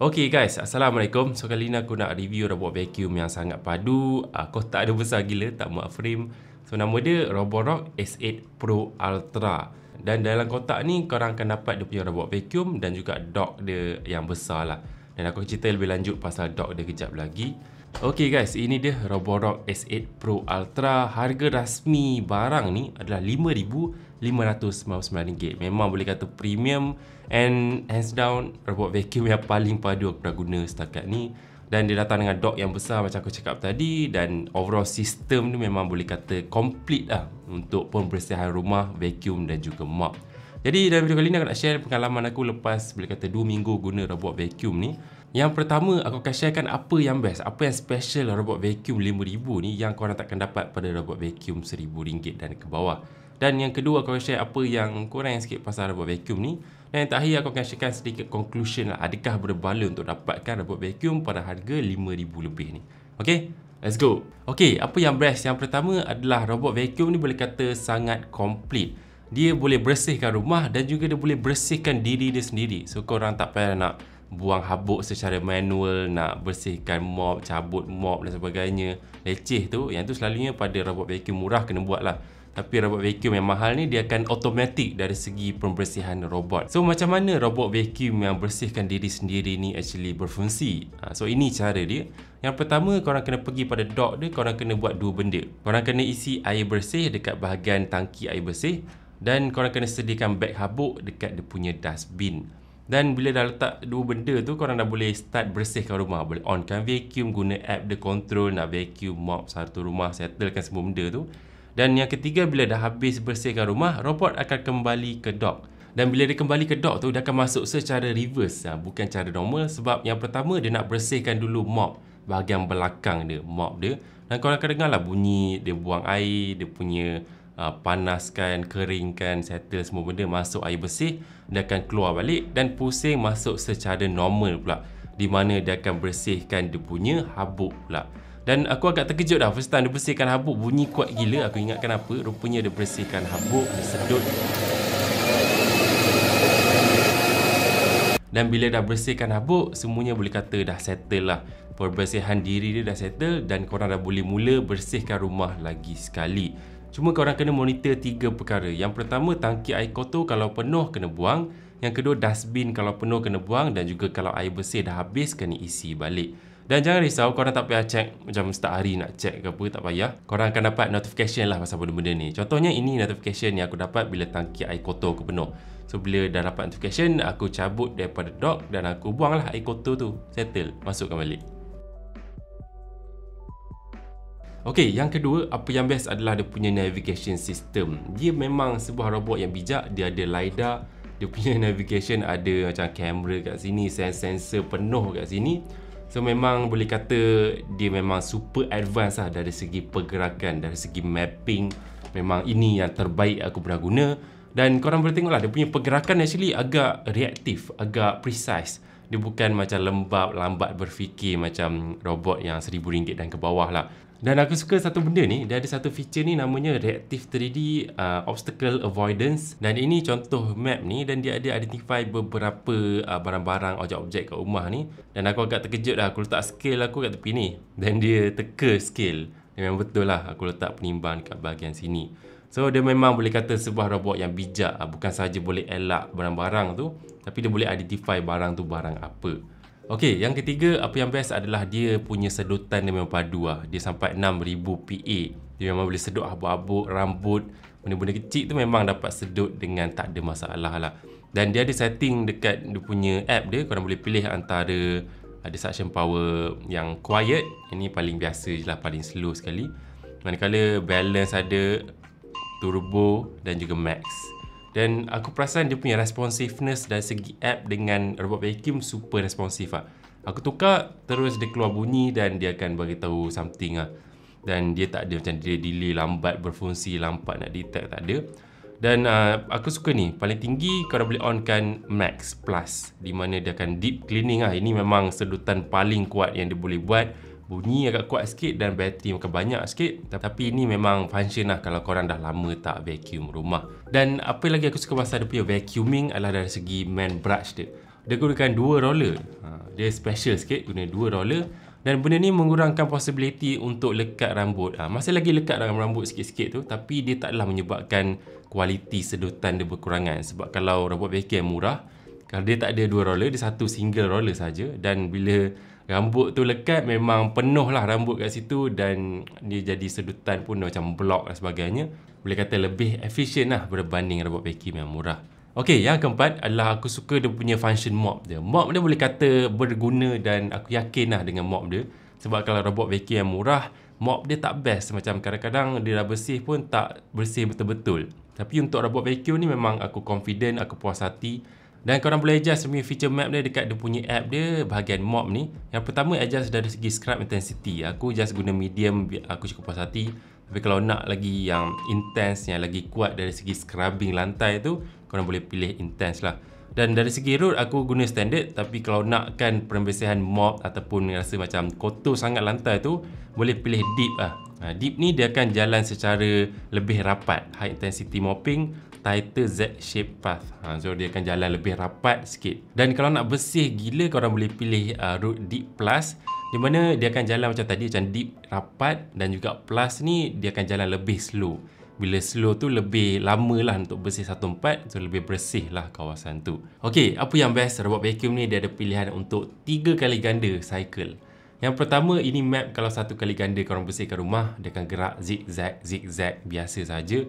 Okay guys, Assalamualaikum. So kali ni aku nak review robot vacuum yang sangat padu. Uh, ah, kotak dia besar gila, tak muat frame. So nama dia Roborock S8 Pro Ultra. Dan dalam kotak ni, korang akan dapat dia punya robot vacuum dan juga dock dia yang besar lah. Dan aku cerita lebih lanjut pasal dock dia kejap lagi. Okay guys, ini dia Roborock S8 Pro Ultra. Harga rasmi barang ni adalah 5000 RM599 Memang boleh kata premium And hands down Robot vacuum yang paling padu aku dah guna setakat ni Dan dia datang dengan dock yang besar macam aku cakap tadi Dan overall sistem ni memang boleh kata complete lah Untuk pembersihan rumah, vacuum dan juga mop Jadi dalam video kali ni aku nak share pengalaman aku lepas Boleh kata 2 minggu guna robot vacuum ni yang pertama, aku akan sharekan apa yang best, apa yang special robot vacuum RM5,000 ni yang korang takkan dapat pada robot vacuum RM1,000 dan ke bawah. Dan yang kedua aku akan share apa yang kurang sikit pasal robot vacuum ni Dan yang terakhir aku akan sharekan sedikit conclusion lah Adakah berbala untuk dapatkan robot vacuum pada harga RM5,000 lebih ni Okay, let's go Okay, apa yang best yang pertama adalah robot vacuum ni boleh kata sangat complete Dia boleh bersihkan rumah dan juga dia boleh bersihkan diri dia sendiri So korang tak payah nak buang habuk secara manual nak bersihkan mop, cabut mop dan sebagainya leceh tu, yang tu selalunya pada robot vacuum murah kena buat lah tapi robot vacuum yang mahal ni dia akan automatic dari segi pembersihan robot so macam mana robot vacuum yang bersihkan diri sendiri ni actually berfungsi ha, so ini cara dia yang pertama korang kena pergi pada dock dia korang kena buat dua benda korang kena isi air bersih dekat bahagian tangki air bersih dan korang kena sediakan beg habuk dekat dia punya dustbin dan bila dah letak dua benda tu korang dah boleh start bersihkan rumah boleh onkan vacuum guna app the control nak vacuum mop satu rumah settlekan semua benda tu dan yang ketiga bila dah habis bersihkan rumah, robot akan kembali ke dock. Dan bila dia kembali ke dock tu dia akan masuk secara reverse ha, bukan cara normal sebab yang pertama dia nak bersihkan dulu mop bahagian belakang dia, mop dia. Dan kau akan dengar lah bunyi dia buang air, dia punya ha, panaskan, keringkan, settle semua benda masuk air bersih, dia akan keluar balik dan pusing masuk secara normal pula di mana dia akan bersihkan dia punya habuk pula. Dan aku agak terkejut dah First time dia bersihkan habuk Bunyi kuat gila Aku ingat kenapa Rupanya dia bersihkan habuk Dia sedut Dan bila dah bersihkan habuk Semuanya boleh kata dah settle lah Perbersihan diri dia dah settle Dan korang dah boleh mula bersihkan rumah lagi sekali Cuma korang kena monitor tiga perkara Yang pertama tangki air kotor kalau penuh kena buang Yang kedua dustbin kalau penuh kena buang Dan juga kalau air bersih dah habis kena isi balik dan jangan risau korang tak payah check macam setiap hari nak check ke apa tak payah. Korang akan dapat notification lah pasal benda-benda ni. Contohnya ini notification yang aku dapat bila tangki air kotor aku penuh. So bila dah dapat notification aku cabut daripada dock dan aku buanglah air kotor tu. Settle, masukkan balik. Okey, yang kedua, apa yang best adalah dia punya navigation system. Dia memang sebuah robot yang bijak, dia ada lidar, dia punya navigation ada macam kamera kat sini, sensor penuh kat sini. So memang boleh kata dia memang super advance lah dari segi pergerakan, dari segi mapping. Memang ini yang terbaik aku pernah guna. Dan korang boleh tengok lah dia punya pergerakan actually agak reaktif, agak precise dia bukan macam lembab lambat berfikir macam robot yang seribu ringgit dan ke bawah lah dan aku suka satu benda ni dia ada satu feature ni namanya reactive 3D uh, obstacle avoidance dan ini contoh map ni dan dia ada identify beberapa uh, barang-barang objek-objek kat rumah ni dan aku agak terkejut lah aku letak scale aku kat tepi ni dan dia teka scale memang betul lah aku letak penimbang kat bahagian sini So dia memang boleh kata sebuah robot yang bijak ah, Bukan sahaja boleh elak barang-barang tu Tapi dia boleh identify barang tu barang apa Okey, yang ketiga apa yang best adalah dia punya sedutan dia memang padu lah. Dia sampai 6000 PA. Dia memang boleh sedut habuk-habuk, rambut, benda-benda kecil tu memang dapat sedut dengan tak ada masalah lah. Dan dia ada setting dekat dia punya app dia, korang boleh pilih antara ada suction power yang quiet, ini paling biasa je lah, paling slow sekali. Manakala balance ada, Turbo dan juga Max dan aku perasan dia punya responsiveness dari segi app dengan robot vacuum super responsif ah. Aku tukar terus dia keluar bunyi dan dia akan bagi tahu something ah. Dan dia tak ada macam dia delay lambat berfungsi lambat nak detect tak ada. Dan uh, aku suka ni paling tinggi kau boleh onkan Max Plus di mana dia akan deep cleaning ah. Ini memang sedutan paling kuat yang dia boleh buat bunyi agak kuat sikit dan bateri makan banyak sikit tapi ini memang function lah kalau korang dah lama tak vacuum rumah dan apa lagi aku suka pasal dia punya vacuuming adalah dari segi main brush dia dia gunakan dua roller ha, dia special sikit guna dua roller dan benda ni mengurangkan possibility untuk lekat rambut ha, Masih lagi lekat dalam rambut sikit-sikit tu Tapi dia taklah menyebabkan kualiti sedutan dia berkurangan Sebab kalau rambut vacuum murah Kalau dia tak ada dua roller, dia satu single roller saja. Dan bila rambut tu lekat memang penuh lah rambut kat situ dan dia jadi sedutan pun macam blok dan sebagainya boleh kata lebih efisien lah berbanding rambut vacuum yang murah Okey yang keempat adalah aku suka dia punya function mop dia mop dia boleh kata berguna dan aku yakin lah dengan mop dia sebab kalau robot vacuum yang murah mop dia tak best macam kadang-kadang dia dah bersih pun tak bersih betul-betul tapi untuk robot vacuum ni memang aku confident aku puas hati dan korang boleh adjust punya feature map dia dekat dia punya app dia bahagian mop ni. Yang pertama adjust dari segi scrub intensity. Aku just guna medium aku cukup puas hati. Tapi kalau nak lagi yang intense yang lagi kuat dari segi scrubbing lantai tu, korang boleh pilih intense lah. Dan dari segi root aku guna standard tapi kalau nakkan perbezaan mop ataupun rasa macam kotor sangat lantai tu boleh pilih deep ah. deep ni dia akan jalan secara lebih rapat high intensity mopping tighter Z shape path. Ha, so dia akan jalan lebih rapat sikit. Dan kalau nak bersih gila korang boleh pilih uh, root deep plus di mana dia akan jalan macam tadi macam deep rapat dan juga plus ni dia akan jalan lebih slow. Bila slow tu lebih lama lah untuk bersih satu empat So lebih bersih lah kawasan tu Okay, apa yang best robot vacuum ni Dia ada pilihan untuk tiga kali ganda cycle Yang pertama ini map kalau satu kali ganda korang bersihkan rumah Dia akan gerak zigzag zigzag biasa saja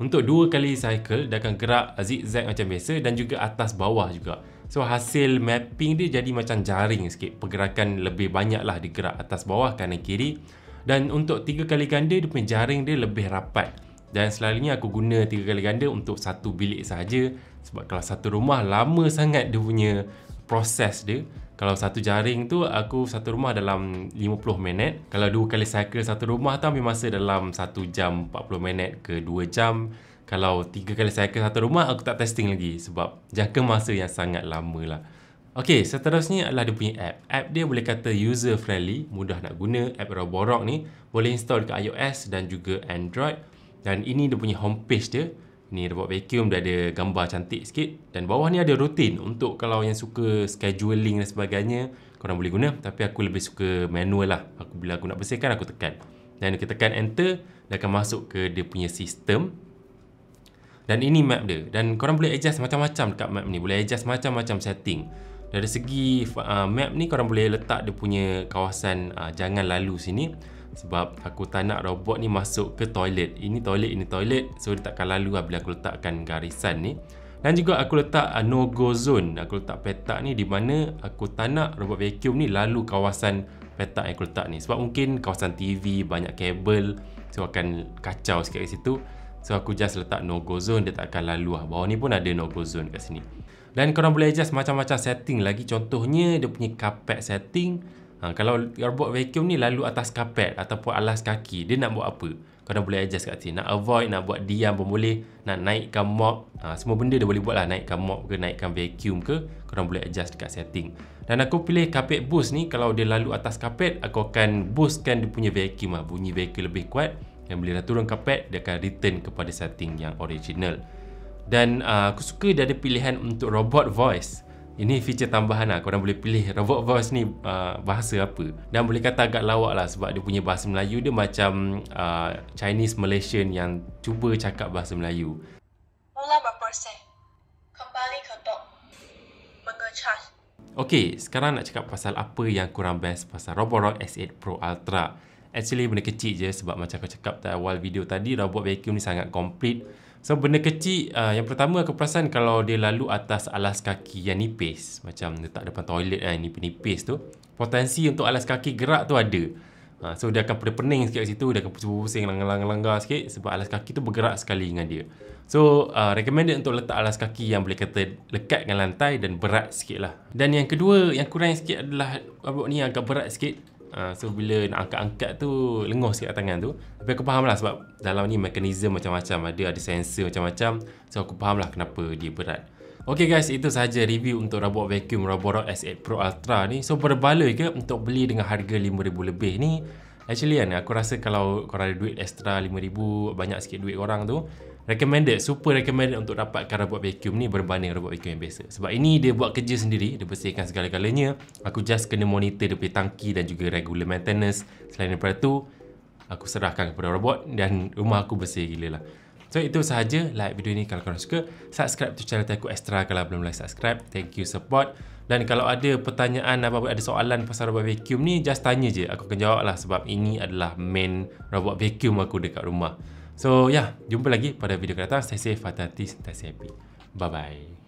untuk dua kali cycle dia akan gerak zigzag macam biasa dan juga atas bawah juga so hasil mapping dia jadi macam jaring sikit pergerakan lebih banyak lah dia gerak atas bawah kanan kiri dan untuk tiga kali ganda dia punya jaring dia lebih rapat dan selalunya aku guna tiga kali ganda untuk satu bilik saja sebab kalau satu rumah lama sangat dia punya proses dia kalau satu jaring tu aku satu rumah dalam 50 minit kalau dua kali cycle satu rumah tu ambil masa dalam 1 jam 40 minit ke 2 jam kalau tiga kali cycle satu rumah aku tak testing lagi sebab jangka masa yang sangat lama lah Okay, seterusnya adalah dia punya app. App dia boleh kata user friendly, mudah nak guna. App Roborock ni boleh install dekat iOS dan juga Android. Dan ini dia punya homepage dia ni robot vacuum dia ada gambar cantik sikit dan bawah ni ada rutin untuk kalau yang suka scheduling dan sebagainya korang boleh guna tapi aku lebih suka manual lah aku bila aku nak bersihkan aku tekan dan kita tekan enter dia akan masuk ke dia punya sistem dan ini map dia dan korang boleh adjust macam-macam dekat map ni boleh adjust macam-macam setting dari segi uh, map ni korang boleh letak dia punya kawasan uh, jangan lalu sini sebab aku tak nak robot ni masuk ke toilet ini toilet ini toilet so dia takkan lalu lah bila aku letakkan garisan ni dan juga aku letak uh, no go zone aku letak petak ni di mana aku tak nak robot vacuum ni lalu kawasan petak yang aku letak ni sebab mungkin kawasan TV banyak kabel so akan kacau sikit kat situ so aku just letak no go zone dia takkan akan lalu lah bawah ni pun ada no go zone kat sini dan korang boleh adjust macam-macam setting lagi contohnya dia punya carpet setting Ha, kalau robot vacuum ni lalu atas kapet ataupun alas kaki, dia nak buat apa? Kau boleh adjust kat sini. Nak avoid, nak buat diam pun boleh. Nak naikkan mop. Ha, semua benda dia boleh buat lah. Naikkan mop ke, naikkan vacuum ke. Kau boleh adjust dekat setting. Dan aku pilih carpet boost ni. Kalau dia lalu atas carpet, aku akan boostkan dia punya vacuum lah. Bunyi vacuum lebih kuat. Dan bila dah turun carpet, dia akan return kepada setting yang original. Dan uh, aku suka dia ada pilihan untuk robot voice. Ini feature tambahan lah Korang boleh pilih robot voice ni uh, bahasa apa Dan boleh kata agak lawak lah Sebab dia punya bahasa Melayu Dia macam uh, Chinese Malaysian yang cuba cakap bahasa Melayu Mula berpersen Kembali ke dok Mengecas Okay, sekarang nak cakap pasal apa yang kurang best pasal Roborock S8 Pro Ultra. Actually, benda kecil je sebab macam aku cakap dalam awal video tadi, robot vacuum ni sangat complete. So benda kecil uh, yang pertama aku perasan kalau dia lalu atas alas kaki yang nipis macam letak depan toilet kan nipis-nipis tu potensi untuk alas kaki gerak tu ada. Uh, so dia akan pening sikit kat situ, dia akan pusing-pusing langgar-langgar sikit sebab alas kaki tu bergerak sekali dengan dia. So uh, recommended untuk letak alas kaki yang boleh kata lekat dengan lantai dan berat sikit lah. Dan yang kedua yang kurang sikit adalah abuk ni agak berat sikit Ah, so bila nak angkat-angkat tu Lenguh sikit tangan tu Tapi aku faham lah sebab Dalam ni mekanisme macam-macam Ada ada sensor macam-macam So aku faham lah kenapa dia berat Okay guys itu sahaja review untuk robot vacuum Roborock S8 Pro Ultra ni So berbaloi ke untuk beli dengan harga RM5,000 lebih ni Actually kan aku rasa kalau korang ada duit extra RM5,000 Banyak sikit duit orang tu Recommended, super recommended untuk dapatkan robot vacuum ni berbanding robot vacuum yang biasa Sebab ini dia buat kerja sendiri, dia bersihkan segala-galanya Aku just kena monitor dia punya tangki dan juga regular maintenance Selain daripada tu, aku serahkan kepada robot dan rumah aku bersih gila lah So itu sahaja like video ni kalau korang suka Subscribe to channel Teku Extra kalau belum like subscribe Thank you support Dan kalau ada pertanyaan apa-apa ada soalan pasal robot vacuum ni Just tanya je aku akan jawab lah sebab ini adalah main robot vacuum aku dekat rumah So yeah, jumpa lagi pada video kedatang Stay safe, hati-hati, stay happy Bye-bye